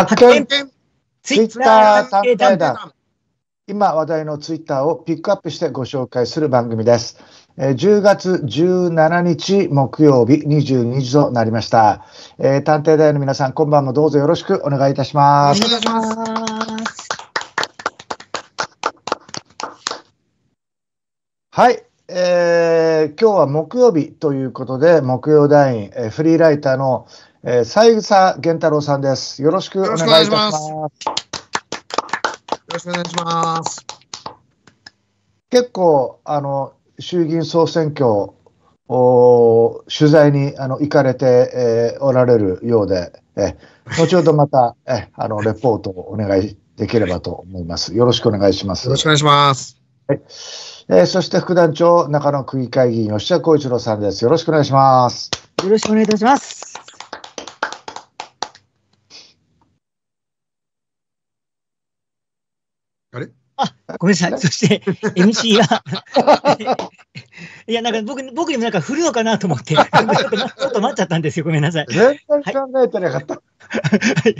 発見ツイッター探偵団。今話題のツイッターをピックアップしてご紹介する番組です。え10月17日木曜日22時となりました。えー、探偵大の皆さん、今晩もどうぞよろしくお願いいたします。お願いします。はい、えー、今日は木曜日ということで、木曜団員、えー、フリーライターの、えー、三草源太郎さんです。よろしくお願いいたします。よろしくお願いします。結構、あの、衆議院総選挙お取材にあの行かれて、えー、おられるようで、え後ほどまた、えあのレポートをお願いできればと思います。よろしくお願いします。よろしくお願いします。はい。えー、そして副団長、中野区議会議員、吉田光一郎さんです。よろしくお願いします。よろしくお願いいたします。あれあ、ごめんなさい。そして、MC がいや、なんか僕、僕にもなんか振るのかなと思って、ちょっと待っちゃったんですよ。ごめんなさい。全然考えてなかった。はい。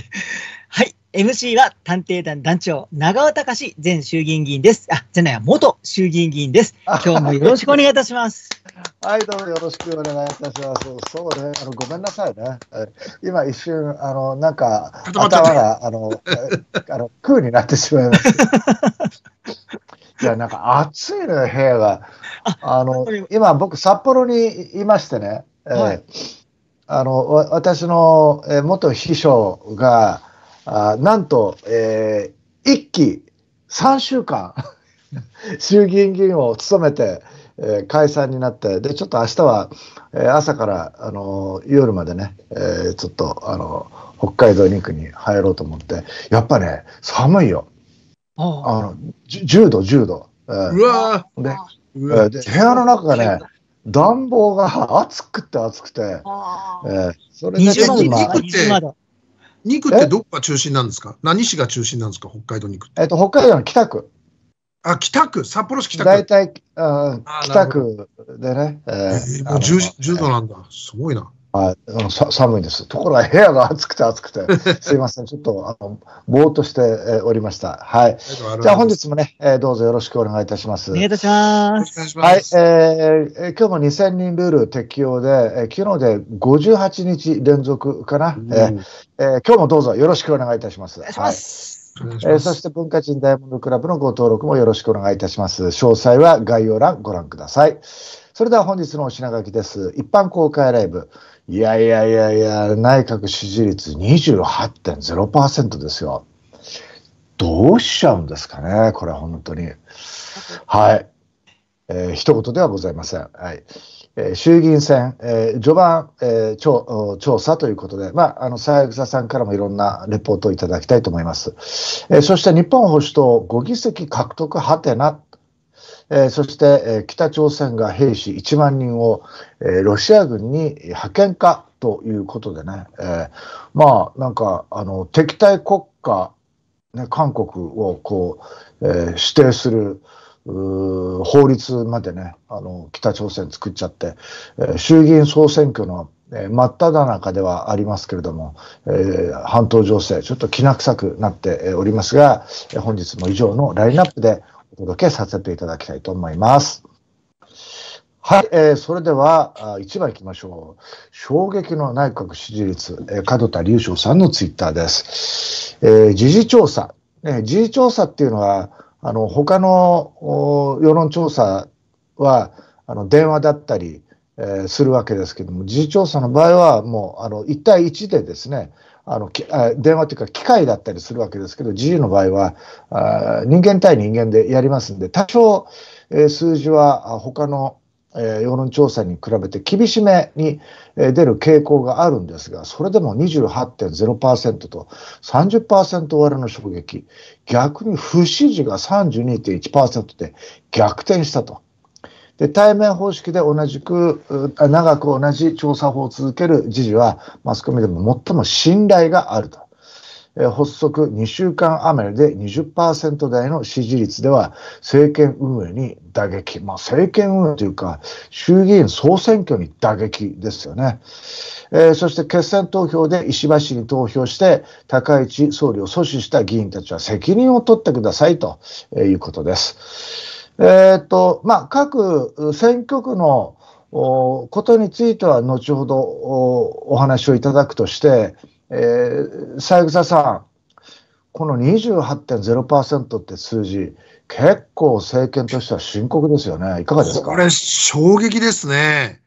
はい MC は探偵団団長、長尾隆前衆議院議員です。あ、じゃない、元衆議院議員です。今日もよろしくお願いいたします。はい、どうもよろしくお願いいたします。そうね、あのごめんなさいね。今一瞬、あの、なんか、頭が、あの、あの、空になってしまいました。いや、なんか暑いの、ね、部屋が。あの、今僕、札幌にいましてね、はい、えー、あの、私の、え元秘書が、あなんと、えー、1期3週間 衆議院議員を務めて、えー、解散になってでちょっと明日は、えー、朝から、あのー、夜までね、えー、ちょっと、あのー、北海道行くに入ろうと思ってやっぱね寒いよあの10度10度、えー、うわでうわで部屋の中がね暖房が暑くて暑くて、えー、それで、ね、今。肉ってどこが中心なんですか何市が中心なんですか北海道肉えっと、北海道の北区。あ、北区札幌市北区大体、あ北区でね。えー、もう10度なんだ。すごいな。はい、さ寒いです。ところが部屋が暑くて暑くて、すいません、ちょっとあのぼーっとしてえおりました。はい。じゃあ本日もね、えー、どうぞよろしくお願いいたします。お願いいたします。はい、えー、今日も2000人ルール適用で、えー、昨日で58日連続かな、うん、えー、えー、今日もどうぞよろしくお願いいたします。お願いします。はいえー、そして文化人ダイヤモンドクラブのご登録もよろしくお願いいたします。詳細は概要欄ご覧ください。それでは本日のお品書きです。一般公開ライブ。いやいやいやいや、内閣支持率28.0%ですよ。どうしちゃうんですかね、これ本当に。はい。えー、一言ではございません。はい。え衆議院選、えー、序盤、えー、調調査ということで、まあ、あの、三枝さんからもいろんなレポートをいただきたいと思います。えー、そして日本保守党5議席獲得はてなえそして、え北朝鮮が兵士1万人を、えロシア軍に派遣かということでね、えまあなんかあの敵対国家、ね、韓国をこう、え指定する法律までねあの北朝鮮作っちゃって、え衆議院総選挙のえ真っ只中ではありますけれども、えー、半島情勢、ちょっときな臭くなっておりますが、本日も以上のラインナップでお届けさせていただきたいと思います。はい、えー、それでは1番いきましょう。衝撃の内閣支持率、えー、門田隆翔さんのツイッターです。えー、時事調査、ね、時事調査っていうのは、あの他の世論調査はあの電話だったり、えー、するわけですけども、時事調査の場合は、もうあの1対1でですね、あの電話というか機械だったりするわけですけど、GU の場合はあ人間対人間でやりますんで、多少、えー、数字は他の、えー、世論調査に比べて厳しめに、えー、出る傾向があるんですが、それでも28.0%と30%割れの衝撃、逆に不支持が32.1%で逆転したと。で、対面方式で同じく、長く同じ調査法を続ける知事は、マスコミでも最も信頼があると。発足2週間余りで20%台の支持率では政権運営に打撃、まあ、政権運営というか衆議院総選挙に打撃ですよね、えー、そして決選投票で石破氏に投票して高市総理を阻止した議員たちは責任を取ってくださいということです。えっ、ー、と、まあ、各選挙区のことについては後ほどお話をいただくとして、えー、三枝さん、この28.0%って数字、結構政権としては深刻ですよね。いかがですかこれ、衝撃ですね。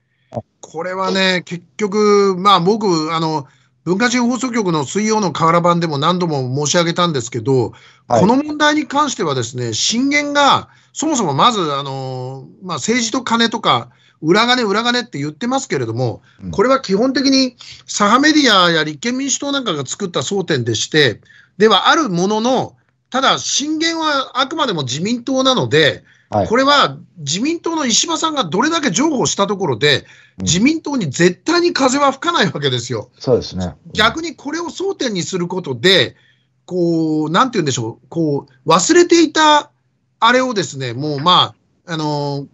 これはね、結局、まあ僕、あの、文化人放送局の水曜の瓦版でも何度も申し上げたんですけど、はい、この問題に関してはですね、震源がそもそもまず、あのまあ、政治と金とか、裏金、裏金って言ってますけれども、これは基本的に左派メディアや立憲民主党なんかが作った争点でして、ではあるものの、ただ、震源はあくまでも自民党なので、はい、これは自民党の石破さんがどれだけ譲歩したところで、自民党に絶対に風は吹かないわけですよ。そうですね、逆にこれを争点にすることで、こう、なんて言うんでしょう、こう、忘れていたあれをですね、もうまあ、あのー、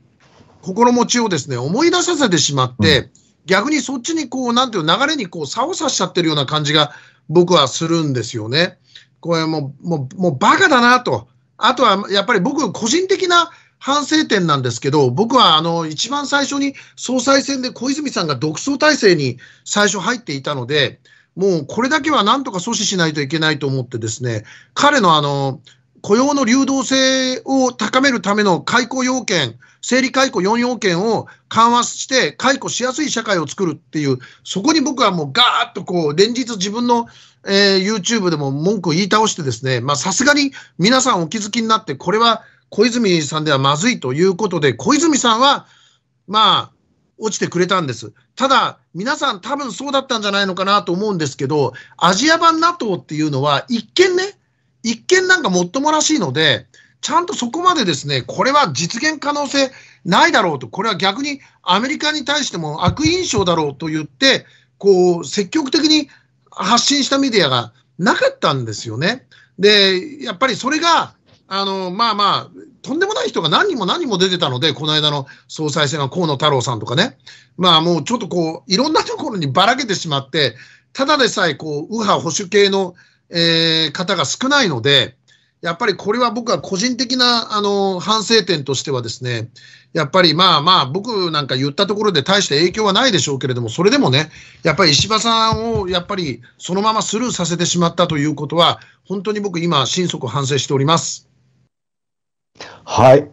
心持ちをですね、思い出させてしまって、うん、逆にそっちにこう、なんていう流れにこう、差をさしちゃってるような感じが僕はするんですよね。これもう、もう、もうバカだなと。あとは、やっぱり僕、個人的な反省点なんですけど、僕はあの、一番最初に総裁選で小泉さんが独走体制に最初入っていたので、もうこれだけはなんとか阻止しないといけないと思ってですね、彼のあの、雇用の流動性を高めるための解雇要件、整理解雇4要件を緩和して、解雇しやすい社会を作るっていう、そこに僕はもうガーッとこう、連日自分の、えー、YouTube でも文句を言い倒してですね、まあさすがに皆さんお気づきになって、これは小泉さんではまずいということで、小泉さんは、まあ、落ちてくれたんです。ただ、皆さん多分そうだったんじゃないのかなと思うんですけど、アジア版 NATO っていうのは、一見ね、一見なんかもっともらしいので、ちゃんとそこまでですね、これは実現可能性ないだろうと、これは逆にアメリカに対しても悪印象だろうと言って、こう、積極的に発信したメディアがなかったんですよね。で、やっぱりそれが、あの、まあまあ、とんでもない人が何人も何人も出てたので、この間の総裁選は河野太郎さんとかね、まあもうちょっとこう、いろんなところにばらけてしまって、ただでさえこう、右派保守系のえー、方が少ないので、やっぱりこれは僕は個人的なあの反省点としてはですね、やっぱりまあまあ、僕なんか言ったところで大して影響はないでしょうけれども、それでもね、やっぱり石破さんをやっぱりそのままスルーさせてしまったということは、本当に僕、今、心底反省しております。はい、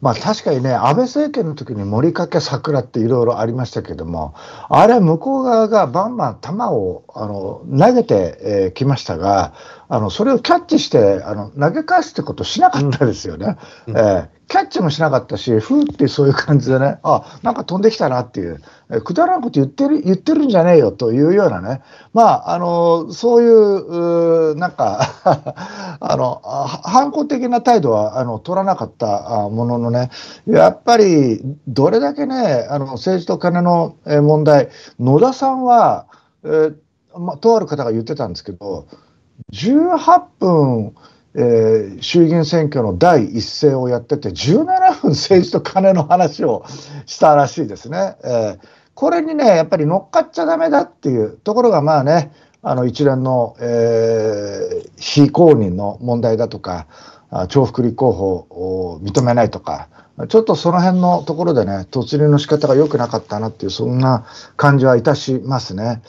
まあ、確かにね、安倍政権の時に森かけ桜っていろいろありましたけども、あれ、向こう側がバンバン球をあの投げてき、えましたが、あのそれをキャッチしてあの投げ返すってことしなかったですよね。うん、えーキャッチもしなかったし、ふーってそういう感じでね、あ、なんか飛んできたなっていう、くだらんこと言ってる、言ってるんじゃねえよというようなね、まあ、あの、そういう、うなんか あの、反抗的な態度は、あの、取らなかったもののね、やっぱり、どれだけね、あの、政治と金の問題、野田さんは、えー、まとある方が言ってたんですけど、18分、えー、衆議院選挙の第一声をやってて、17分政治と金の話をしたらしいですね。えー、これにね、やっぱり乗っかっちゃだめだっていうところが、まあね、あの一連の、えー、非公認の問題だとか、重複立候補を認めないとか、ちょっとその辺のところでね、突入の仕方が良くなかったなっていう、そんな感じはいたしますね。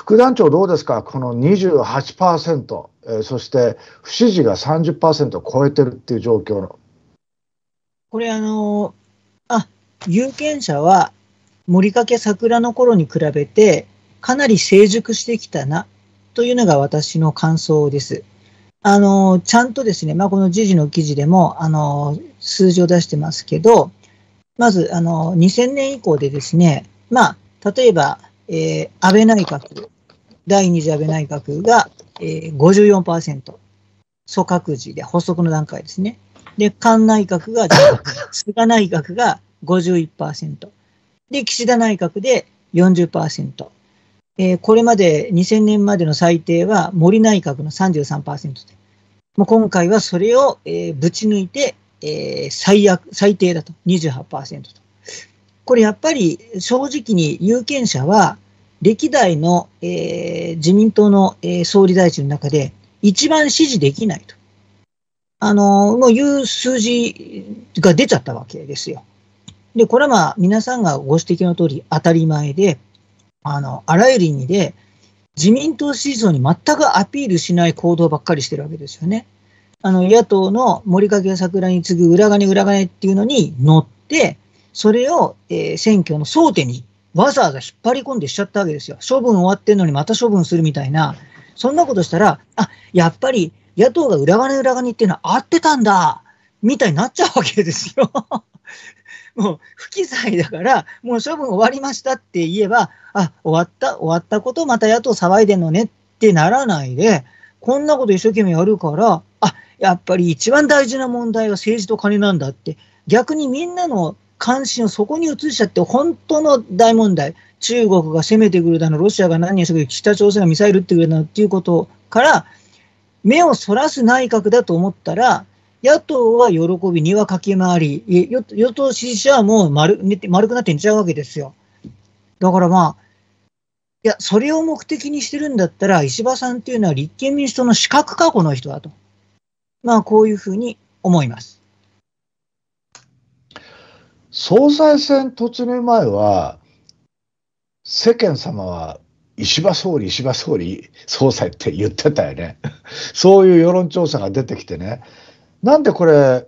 副団長どうですか、この28%、えー、そして不支持が30%を超えてるっていう状況の。これ、あのあ有権者は森かけ桜の頃に比べて、かなり成熟してきたなというのが私の感想です。あのちゃんとですね、まあ、この時事の記事でもあの数字を出してますけど、まずあの2000年以降でですね、まあ、例えばえー、安倍内閣、第2次安倍内閣が、えー、54%、組閣時で発足の段階ですね。で、菅内閣が、菅内閣が51%、で、岸田内閣で40%、えー、これまで2000年までの最低は森内閣の33%で、もう今回はそれを、えー、ぶち抜いて、えー、最悪、最低だと、28%と。これやっぱり正直に有権者は、歴代の、えー、自民党の、えー、総理大臣の中で一番支持できないと。あのー、もういう数字が出ちゃったわけですよ。で、これはまあ皆さんがご指摘の通り当たり前で、あの、あらゆる意味で自民党支持層に全くアピールしない行動ばっかりしてるわけですよね。あの、野党の森影桜に次ぐ裏金裏金っていうのに乗って、それを、えー、選挙の争点にわざわざ引っ張り込んでしちゃったわけですよ。処分終わってんのにまた処分するみたいな、そんなことしたら、あやっぱり野党が裏金裏金っていうのは合ってたんだみたいになっちゃうわけですよ。もう不記載だから、もう処分終わりましたって言えば、あ終わった、終わったこと、また野党騒いでんのねってならないで、こんなこと一生懸命やるから、あやっぱり一番大事な問題は政治と金なんだって、逆にみんなの関心をそこに移しちゃって、本当の大問題、中国が攻めてくるだの、ロシアが何をしてくる、北朝鮮がミサイル撃ってくるだのっていうことから、目をそらす内閣だと思ったら、野党は喜び、には駆け回り、与党支持者はもう丸丸くなって寝ちゃうわけですよ。だからまあ、いや、それを目的にしてるんだったら、石破さんっていうのは立憲民主党の資格過去の人だと。まあ、こういうふうに思います。総裁選突入前は、世間様は石破総理、石破総理、総裁って言ってたよね。そういう世論調査が出てきてね。なんでこれ、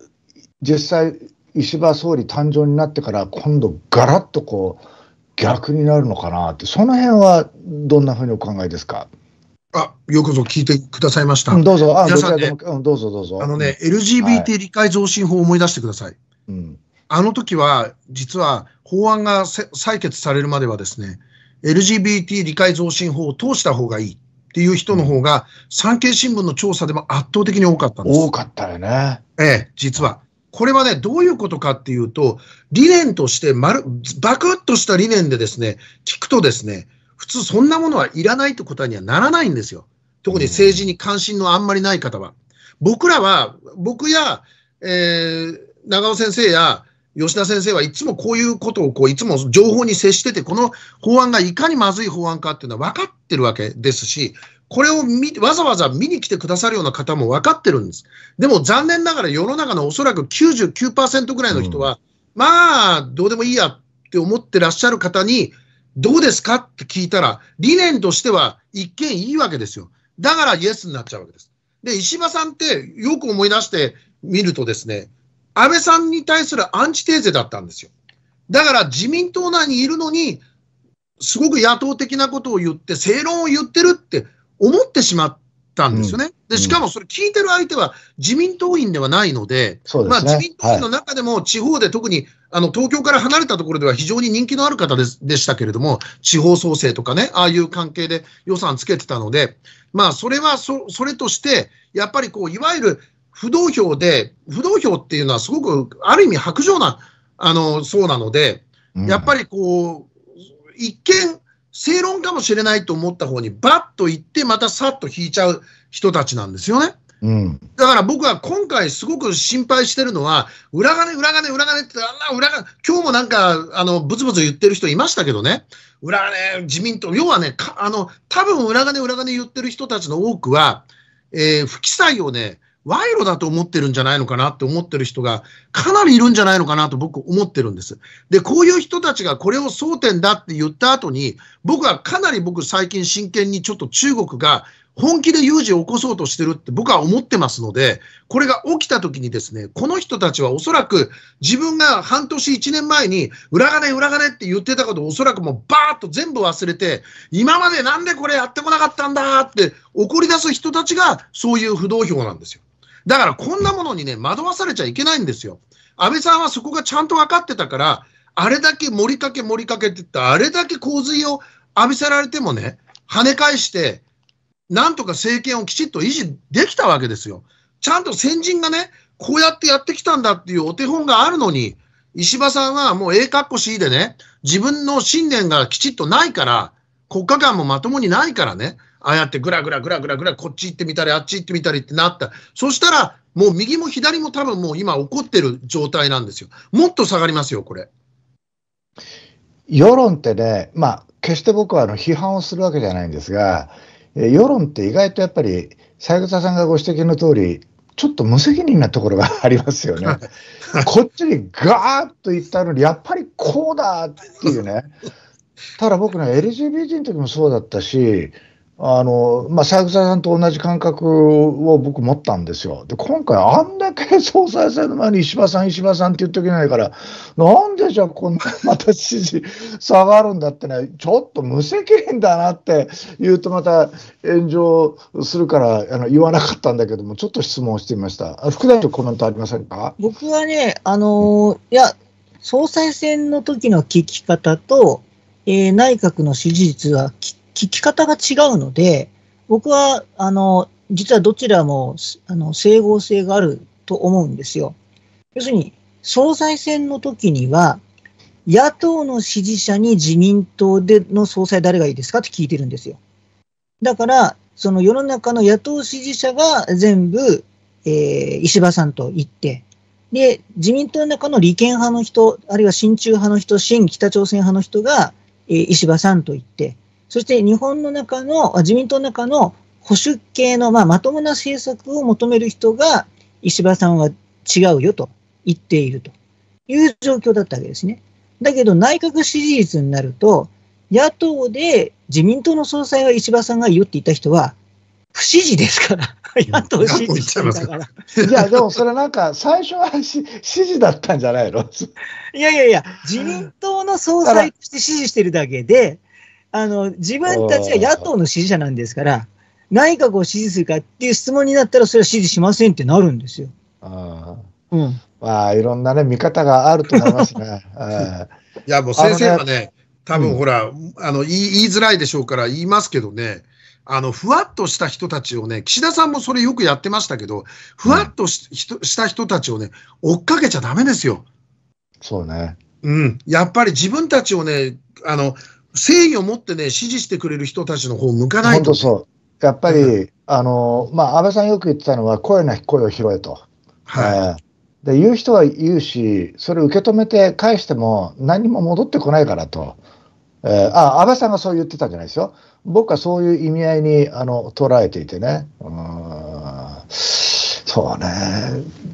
実際、石破総理誕生になってから、今度、ガラッとこう、逆になるのかなって、その辺はどんなふうにお考えですか。あよくぞ聞いてくださいました。どうぞ、あ皆さんどうぞどうぞ。あのね、LGBT 理解増進法を思い出してください。はい、うんあの時は、実は法案が採決されるまではですね、LGBT 理解増進法を通した方がいいっていう人の方が、産経新聞の調査でも圧倒的に多かったんです。多かったよね。ええ、実は。これはね、どういうことかっていうと、理念として、まる、バクッとした理念でですね、聞くとですね、普通そんなものはいらないってことにはならないんですよ。特に政治に関心のあんまりない方は。僕らは、僕や、えー、長尾先生や、吉田先生はいつもこういうことをこういつも情報に接してて、この法案がいかにまずい法案かっていうのは分かってるわけですし、これをわざわざ見に来てくださるような方も分かってるんです。でも残念ながら世の中のおそらく99%ぐらいの人は、うん、まあ、どうでもいいやって思ってらっしゃる方に、どうですかって聞いたら、理念としては一見いいわけですよ。だからイエスになっちゃうわけです。で、石破さんってよく思い出してみるとですね、安倍さんに対するアンチテーゼだったんですよ。だから自民党内にいるのに、すごく野党的なことを言って、正論を言ってるって思ってしまったんですよね。うん、でしかもそれ聞いてる相手は自民党員ではないので、でね、まあ、自民党員の中でも地方で特に、はい、あの東京から離れたところでは非常に人気のある方ででしたけれども、地方創生とかね、ああいう関係で予算つけてたので、まあ、それはそそれとして、やっぱりこういわゆる不動票で、不動票っていうのはすごく、ある意味薄情な、あの、そうなので、やっぱりこう、一見、正論かもしれないと思った方にバッといって、またさっと引いちゃう人たちなんですよね。うん、だから僕は今回すごく心配してるのは、裏金、裏金、裏金って、あんな裏金、今日もなんか、あの、ブツブツ言ってる人いましたけどね、裏金、自民党、要はね、あの、多分裏金、裏金言ってる人たちの多くは、えー、不記載をね、賄賂だと思ってるんじゃないのかなって思ってる人がかなりいるんじゃないのかなと僕思ってるんです。で、こういう人たちがこれを争点だって言った後に、僕はかなり僕最近真剣にちょっと中国が本気で有事を起こそうとしてるって僕は思ってますので、これが起きた時にですね、この人たちはおそらく自分が半年1年前に裏金裏金って言ってたことをおそらくもうバーッと全部忘れて、今までなんでこれやってこなかったんだって怒り出す人たちがそういう不動票なんですよ。だからこんなものにね、惑わされちゃいけないんですよ。安倍さんはそこがちゃんと分かってたから、あれだけ盛りかけ盛りかけって言った、あれだけ洪水を浴びせられてもね、跳ね返して、なんとか政権をきちっと維持できたわけですよ。ちゃんと先人がね、こうやってやってきたんだっていうお手本があるのに、石破さんはもう A かっこ C でね、自分の信念がきちっとないから、国家間もまともにないからね、ああやってぐらぐらぐらぐらぐらこっち行ってみたり、あっち行ってみたりってなった。そしたら、もう右も左も多分もう今起こってる状態なんですよ。もっと下がりますよ、これ。世論ってね、まあ、決して僕はあの批判をするわけじゃないんですが、世論って意外とやっぱり、三枝さんがご指摘の通り、ちょっと無責任なところがありますよね。こっちにガーッといったのに、やっぱりこうだっていうね。ただ僕ね、LGBT の時もそうだったし、あの、まあ、三枝さんと同じ感覚を僕持ったんですよ。で、今回あんだけ総裁選の前に石破さん、石破さんって言っておけないから、なんでじゃあこんなまた支持 下がるんだってね、ちょっと無責任だなって言うとまた炎上するからあの言わなかったんだけども、ちょっと質問してみました。副大臣コメントありませんか僕はね、あのいや、総裁選の時の聞き方と、えー、内閣の支持率はき聞き方が違うので、僕は、あの、実はどちらも、あの、整合性があると思うんですよ。要するに、総裁選の時には、野党の支持者に自民党での総裁誰がいいですかって聞いてるんですよ。だから、その世の中の野党支持者が全部、えー、石破さんと言って、で、自民党の中の利権派の人、あるいは親中派の人、新北朝鮮派の人が、えー、石破さんと言って、そして日本の中の、自民党の中の保守系の、まあ、まともな政策を求める人が、石破さんは違うよと言っているという状況だったわけですね。だけど内閣支持率になると、野党で自民党の総裁は石破さんがいいよって言った人は、不支持ですから。野党支持しから。いや、でもそれなんか、最初は支持だったんじゃないのいやいやいや、自民党の総裁として支持してるだけで、あの、自分たちが野党の支持者なんですから、内閣を支持するかっていう質問になったら、それは支持しませんってなるんですよ。あうん、まあ、いろんなね、見方があると思いますね。いや、もう先生はね、多分ほら、うん、あの言い、言いづらいでしょうから言いますけどね、あの、ふわっとした人たちをね、岸田さんもそれよくやってましたけど、ふわっとしうん、した人たちをね、追っかけちゃダメですよ。そうね。うん。やっぱり自分たちをね、あの、誠意を持ってね、支持してくれる人たちの方向かないと、当そう。やっぱり、うん、あの、まあ、安倍さんよく言ってたのは、声なき声を拾えと。はい。で、言う人は言うし、それ受け止めて返しても何も戻ってこないからと。えー、あ、安倍さんがそう言ってたんじゃないですよ。僕はそういう意味合いに、あの、捉えていてね。うん。そうね。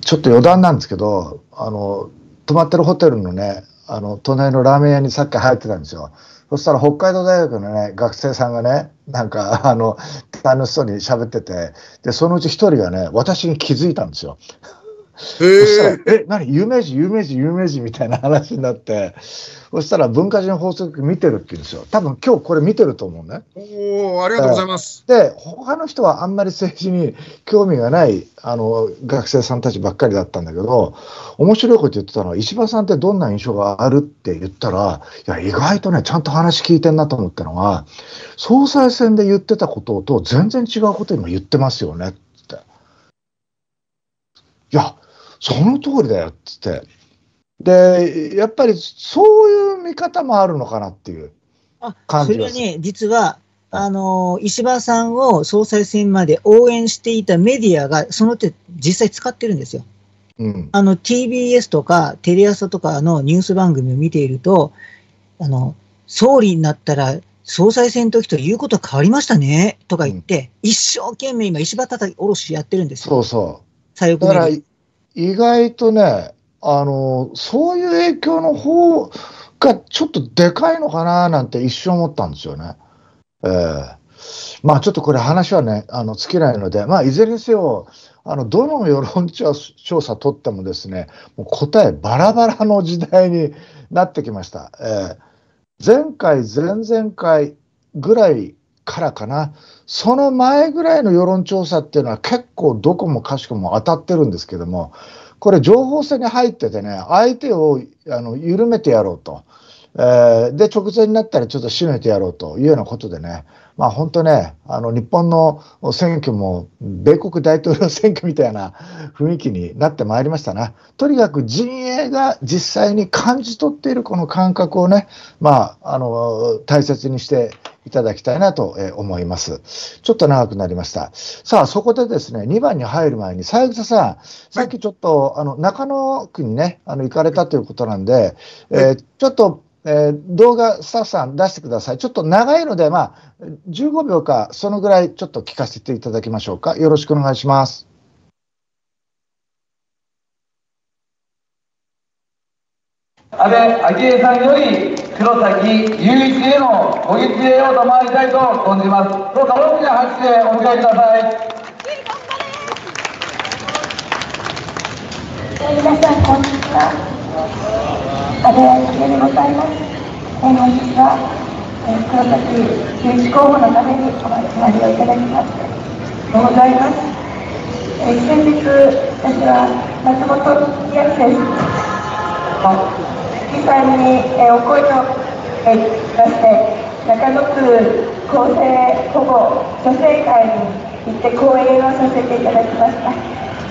ちょっと余談なんですけど、あの、泊まってるホテルのね、あの、隣のラーメン屋にさっき入ってたんですよ。そしたら北海道大学のね、学生さんがね、なんか、あの、楽しそうに喋ってて、で、そのうち一人がね、私に気づいたんですよ。そしたら、え、何有名人、有名人、有名人みたいな話になって、そしたら文化人放送局見てるって言うんですよ。多分今日これ見てると思うね。おお、ありがとうございます。で、他の人はあんまり政治に興味がないあの学生さんたちばっかりだったんだけど、面白いこと言ってたのは、石破さんってどんな印象があるって言ったら、いや、意外とね、ちゃんと話聞いてんなと思ったのは、総裁選で言ってたことと全然違うこと今言ってますよねって。いや、その通りだよっつって。で、やっぱりそういう見方もあるのかなっていう感じそれはね、実は、あの、石破さんを総裁選まで応援していたメディアが、その手、実際使ってるんですよ。うん、あの、TBS とかテレ朝とかのニュース番組を見ていると、あの、総理になったら総裁選の時と言うことは変わりましたねとか言って、うん、一生懸命今、石破叩き卸しやってるんですよ。そうそう。左翼メ意外とね、あの、そういう影響の方がちょっとでかいのかななんて一瞬思ったんですよね。えー、まあちょっとこれ話はね、あの、尽きないので、まあいずれにせよ、あの、どの世論調査取ってもですね、もう答えバラバラの時代になってきました。えー、前回、前々回ぐらいからかな、その前ぐらいの世論調査っていうのは結構どこもかしこも当たってるんですけども、これ情報戦に入っててね、相手をあの緩めてやろうと。えー、で、直前になったらちょっと締めてやろうというようなことでね、まあ、本当ね、あの日本の選挙も米国大統領選挙みたいな 雰囲気になってまいりましたな。とにかく陣営が実際に感じ取っているこの感覚をね、まあ、あの大切にしていただきたいなと思います。ちょっと長くなりました。さあ、そこでですね、2番に入る前に、三枝さん、さっきちょっと、あの中野区にね、あの行かれたということなんで、えー、ちょっとえー、動画スタッフさん出してください。ちょっと長いので、まあ、15秒か、そのぐらいちょっと聞かせていただきましょうか。よろしくお願いします。安倍昭恵さんより黒崎雄一へのご激励を賜りたいと存じます。どうか大きな拍手でお迎えください。皆さんこんにちは。カレア幸でございます。本日は、えー、黒崎有志候補のためにお集まりをいただきまして、す。ございます。えー、先日、私は松本千秋先生の月さに、えー、お声を、えー、出して、中野区厚生保護女性会に行って講演をさせていただきました。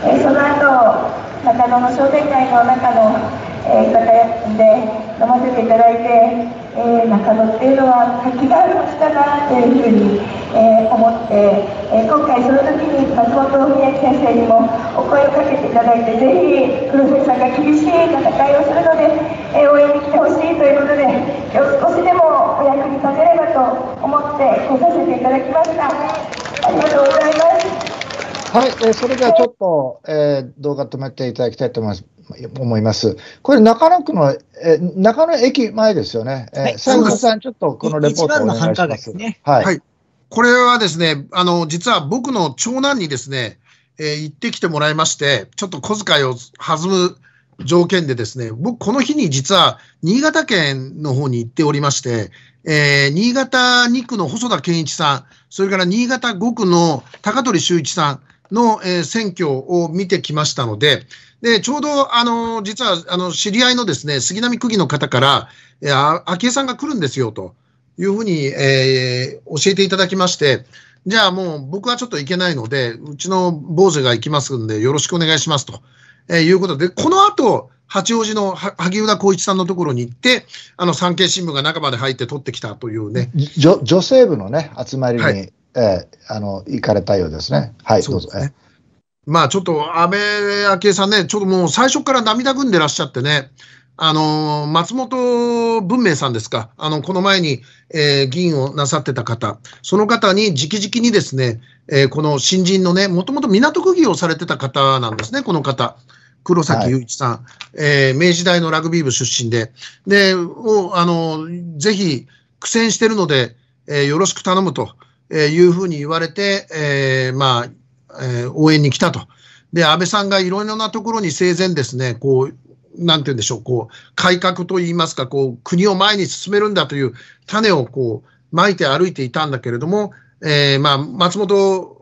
えー、その後中野の商店街の中のえー、方で飲ませていただいて、えー、中野っていうのは活気がある街だなというふうに、えー、思って、え今回その時に松本文明先生にもお声をかけていただいてぜひ黒瀬さんが厳しい戦いをするので、え応援に来てほしいということで今日少しでもお役に立てればと思って来させていただきましたありがとうございますはい、えー、それではちょっと、え動画止めていただきたいと思います。思います。これ、中野区の、え中野駅前ですよね。えー、はい、斉藤さん、ちょっとこのレポートをお願いします。ね、はい、はい。これはですね、あの、実は僕の長男にですね、えー、行ってきてもらいまして、ちょっと小遣いを弾む条件でですね、僕、この日に実は新潟県の方に行っておりまして、えー、新潟2区の細田健一さん、それから新潟5区の高取修一さんの、えー、選挙を見てきましたので、で、ちょうど、あの、実は、あの、知り合いのですね、杉並区議の方から、いや、昭恵さんが来るんですよ、というふうに、えー、教えていただきまして、じゃあもう僕はちょっと行けないので、うちの坊主が行きますんで、よろしくお願いしますと、えー、いうことで、この後、八王子の萩生田光一さんのところに行って、あの産経新聞が中まで入って取ってきたというね。女女性部のね、集まりに、はい、えー、あの行かれたようですね。はい、そうですね。まあちょっと安倍昭恵さんね、ちょっともう最初から涙ぐんでらっしゃってね、あの、松本文明さんですか、あの、この前に、えー、議員をなさってた方、その方に直々にですね、えー、この新人のね、もともと港区議をされてた方なんですね、この方。黒崎雄一さん、はい、えー、明治大のラグビー部出身で、で、を、あの、ぜひ苦戦してるので、えよろしく頼むというふうに言われて、えまあ、えー、応援に来たと。で、安倍さんがいろいろなところに生前ですね、こう、なんて言うんでしょう、こう、改革といいますか、こう、国を前に進めるんだという種をこう、まいて歩いていたんだけれども、えー、まあ、松本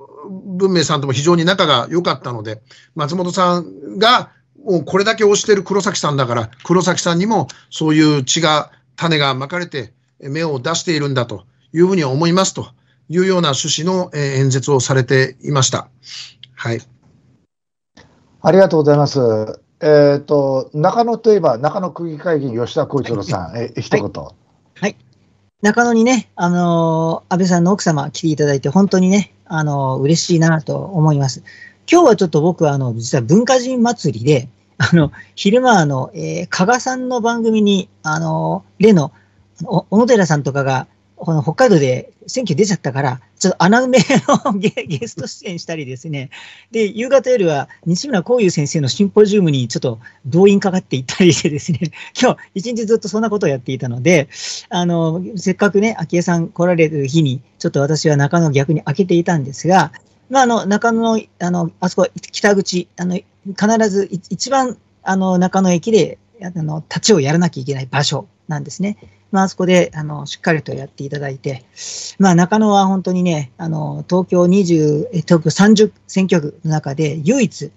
文明さんとも非常に仲が良かったので、松本さんが、もうこれだけ推してる黒崎さんだから、黒崎さんにもそういう血が、種がまかれて、芽を出しているんだというふうに思いますと。いうような趣旨の演説をされていました。はい。ありがとうございます。えっ、ー、と、中野といえば、中野区議会議員、吉田幸一郎さん、はい、え一言、はい。はい。中野にね、あのー、安倍さんの奥様来ていただいて、本当にね、あのー、嬉しいなと思います。今日はちょっと僕は、あの、実は文化人祭りで、あの、昼間、あの、えー、加賀さんの番組に、あの、例の、小野寺さんとかが、この北海道で選挙出ちゃったから、ちょっと穴埋めのゲ スト出演したりですね。で、夕方夜は西村幸雄先生のシンポジウムにちょっと動員かかっていったりしてですね、今日一日ずっとそんなことをやっていたので、あの、せっかくね、昭恵さん来られる日に、ちょっと私は中野逆に開けていたんですが、まあ、あの、中野の、あの、あそこ、北口、あの、必ず一番、あの、中野駅で、あの、立ちをやらなきゃいけない場所なんですね。まあ、あそこで、あの、しっかりとやっていただいて、まあ、中野は本当にね、あの、東京20、東京30選挙区の中で唯一、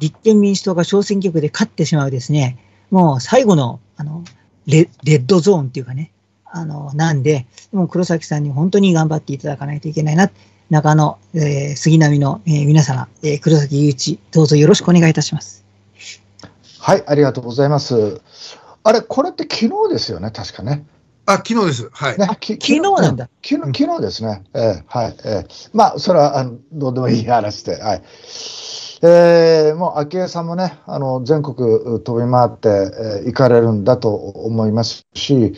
立憲民主党が小選挙区で勝ってしまうですね、もう最後の、あの、レレッドゾーンっていうかね、あの、なんで、もう黒崎さんに本当に頑張っていただかないといけないな。中野、えー、杉並の、えー、皆様、えー、黒崎祐一、どうぞよろしくお願いいたします。はい、ありがとうございます。あれ、これって昨日ですよね、確かね。あ、昨日です。はい。ね、昨日なんだ。昨日昨日ですね。えー、はい。えー、まあ、それはあのどうでもいい話で。はい。えー、もう昭恵さんもね、あの全国飛び回って、えー、行かれるんだと思いますし、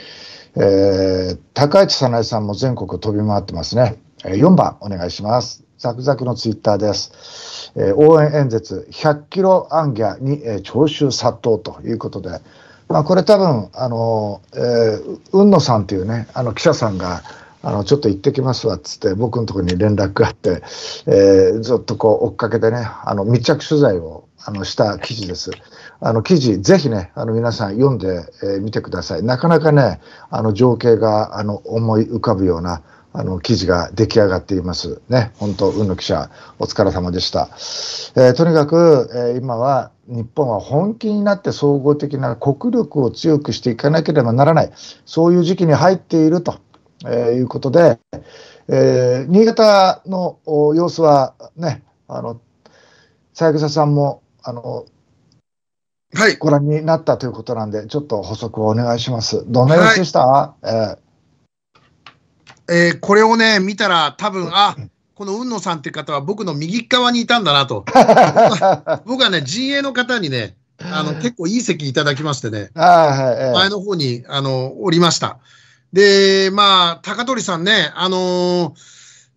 えー、高市早苗さんも全国飛び回ってますね。えー、4番お願いします。ザクザクのツイッターです。えー、応援演説100キロアンギャに、えー、聴衆殺到ということで、まあ、これ多分あの、えー、雲野さんというねあの記者さんがあのちょっと行ってきますわっつって僕のところに連絡があって、えー、ずっとこう追っかけてねあの密着取材をあのした記事です。あの記事、ぜひね、あの皆さん読んでみ、え見てください。なかなかね、あの情景があの思い浮かぶような、あの記事が出来上がっています。ね、本当、運の記者、お疲れ様でした。えー、とにかく、えー、今は日本は本気になって総合的な国力を強くしていかなければならない、そういう時期に入っていると、えー、いうことで、えー、新潟の様子はね、あの、三枝さんも、あの、はい、ご覧になったということなんで、ちょっと補足をお願いします。どんな様でした、はい、えーえー、これをね、見たら多分、あ、この海野さんって方は僕の右側にいたんだなと。僕はね、陣営の方にね、あの、結構いい席いただきましてね、はい、前の方に、あの、おりました。で、まあ、高取さんね、あのー、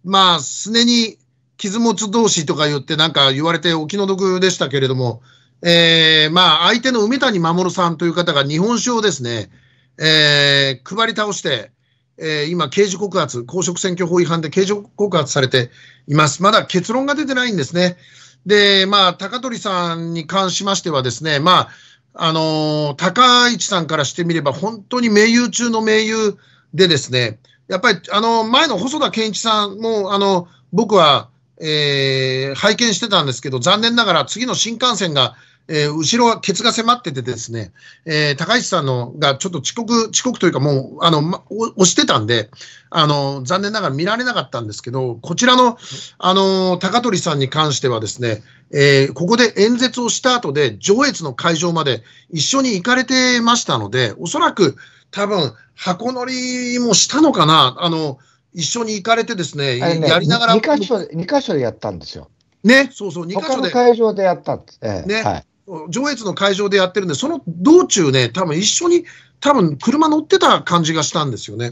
まあ、すねに傷持つ同士とか言ってなんか言われてお気の毒でしたけれども、えー、まあ、相手の梅谷守さんという方が日本酒をですね、えー、配り倒して、えー、今、刑事告発、公職選挙法違反で刑事告発されています。まだ結論が出てないんですね。で、まあ、高取さんに関しましてはですね、まあ、あのー、高市さんからしてみれば、本当に盟友中の盟友でですね、やっぱり、あの、前の細田健一さんも、あの、僕は、えー、拝見してたんですけど、残念ながら次の新幹線がえー、後ろはケツが迫っててですね、えー、高橋さんのがちょっと遅刻、遅刻というかもう、あの、ま、押してたんで、あの、残念ながら見られなかったんですけど、こちらの、あの、高取さんに関してはですね、えー、ここで演説をした後で、上越の会場まで一緒に行かれてましたので、おそらく多分、箱乗りもしたのかな、あの、一緒に行かれてですね、ねやりながら。2箇所、2箇所でやったんですよ。ね、そうそう、2箇所で。他の会場でやったんです。えー、ね。はい上越の会場でやってるんで、その道中ね、多分一緒に、多分車乗ってた感じがしたんですよね。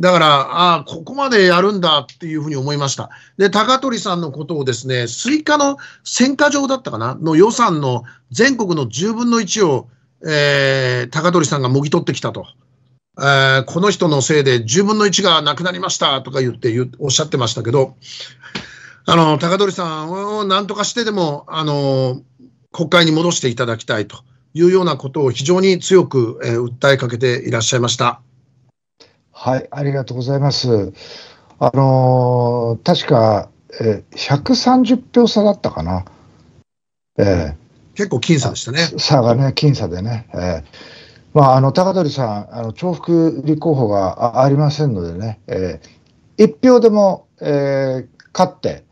だから、ああ、ここまでやるんだっていうふうに思いました。で、高取さんのことをですね、スイカの選果場だったかなの予算の全国の10分の1を、えー、高取さんがもぎ取ってきたと。えー、この人のせいで10分の1がなくなりましたとか言っておっしゃってましたけど、あの、高取さんをなんとかしてでも、あのー国会に戻していただきたいというようなことを非常に強く、え訴えかけていらっしゃいました。はい、ありがとうございます。あの確か、え130票差だったかな。えー、結構僅差でしたね。差がね、僅差でね。えーまあ、あの高取さん、あの重複立候補がありませんのでね、えー、1票でも、えー、勝って、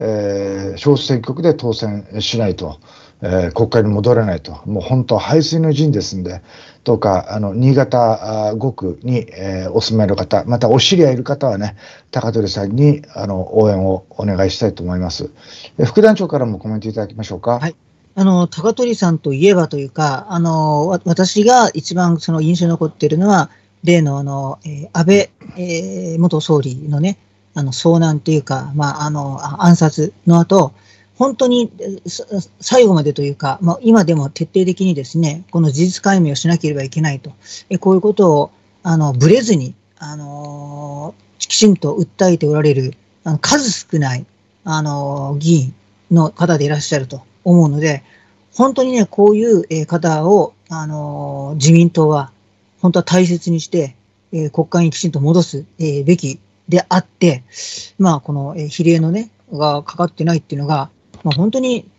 えー、小選挙区で当選しないとえー、国会に戻らないと、もう本当、排水の陣ですんで、どうかあの新潟5区に、えー、お住まいの方、またお知り合いいる方はね、高取さんにあの応援をお願いしたいと思います。えー、副団長からもコメントいただきましょうか。はいあの、高取さんといえばというか、あの、私が一番その印象に残っているのは、例のあの、えー、安倍、えー、元総理のね、あの、遭難というか、まあ、あの、暗殺の後、本当に最後までというか、まあ、今でも徹底的にですね、この事実解明をしなければいけないと、えこういうことをあのぶれずに、あのきちんと訴えておられる、あの数少ない、あの議員の方でいらっしゃると思うので、本当にね、こういう方を、あの自民党は本当は大切にして、え国会にきちんと戻す、えべきであって、まあ、この、え比例のね、がかかってないっていうのが、まあ、本当に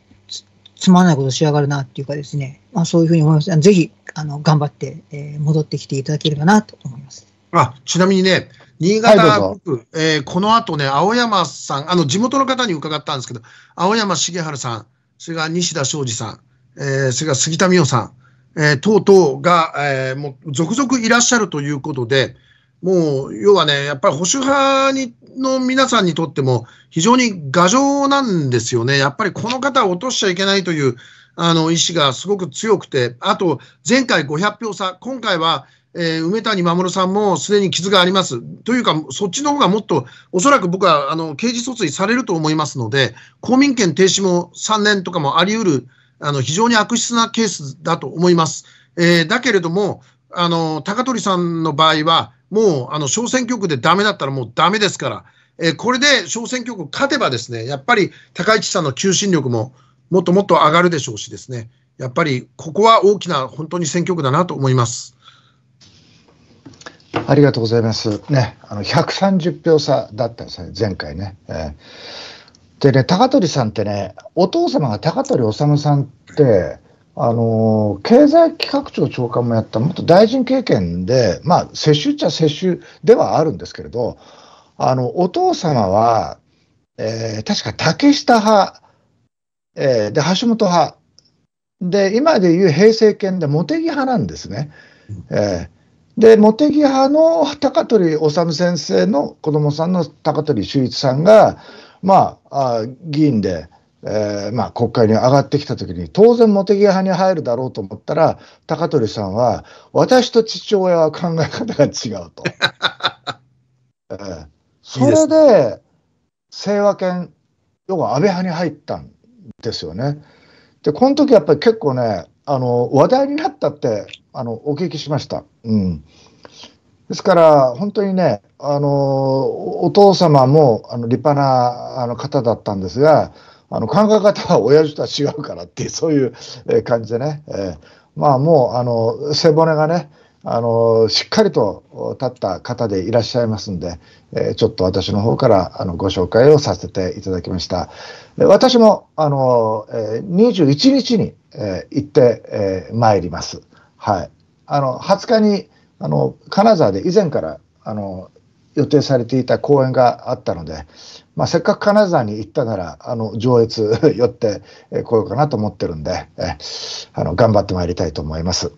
つまらないことしやがるなっていうかですね、まあ、そういうふうに思います。ぜひ、あの、頑張って、えー、戻ってきていただければなと思います。あ、ちなみにね、新潟はい、えー、この後ね、青山さん、あの、地元の方に伺ったんですけど、青山重治さん、それから西田昌司さん、えー、それから杉田美桜さん、えー、等々が、えー、もう続々いらっしゃるということで、もう、要はね、やっぱり保守派にの皆さんにとっても、非常に牙城なんですよね。やっぱりこの方を落としちゃいけないという、あの、意思がすごく強くて、あと、前回500票差、今回は、えー、梅谷守さんもすでに傷があります。というか、そっちの方がもっと、おそらく僕は、あの、刑事訴追されると思いますので、公民権停止も3年とかもあり得る、あの、非常に悪質なケースだと思います。えー、だけれども、あの、高取さんの場合は、もうあの小選挙区でダメだったらもうダメですから、えー、これで小選挙区勝てばですね、やっぱり高市さんの求心力ももっともっと上がるでしょうしですね、やっぱりここは大きな本当に選挙区だなと思います。ありがとうございます。ね、あの130票差だったんですね、前回ね。えー、でね、高取さんってね、お父様が高取治さんって、あの経済企画庁長官もやった元大臣経験で、まあ、世襲っちゃ接種ではあるんですけれどあのお父様は、えー、確か竹下派、えー、で橋本派で今でいう平成権で茂木派なんですね。えーで茂木派の高取治先生の子供さんの高取修一さんが、まあ、あ議員でえー、まあ、国会に上がってきたときに、当然茂木派に入るだろうと思ったら、高取さんは、私と父親は考え方が違うと。えー、それで、清和権、要は安倍派に入ったんですよね。で、この時やっぱり結構ね、あの話題になったってあのお聞きしました。うんですから、本当にね、あのお父様もあの立派なあの方だったんですが、あの考え方は親父とは違うからっていう、そういう感じでね、えー、まあもうあの背骨がね、あのしっかりと立った方でいらっしゃいますんで、えー、ちょっと私の方からあのご紹介をさせていただきました。私もあの、えー、21日に、えー、行って、えー、参ります。はい。あの20日にあの金沢で以前からあの予定されていた講演があったので、まあ、せっかく金沢に行ったなら、あの、上越 寄ってこようかなと思ってるんで、えあの、頑張ってまいりたいと思います。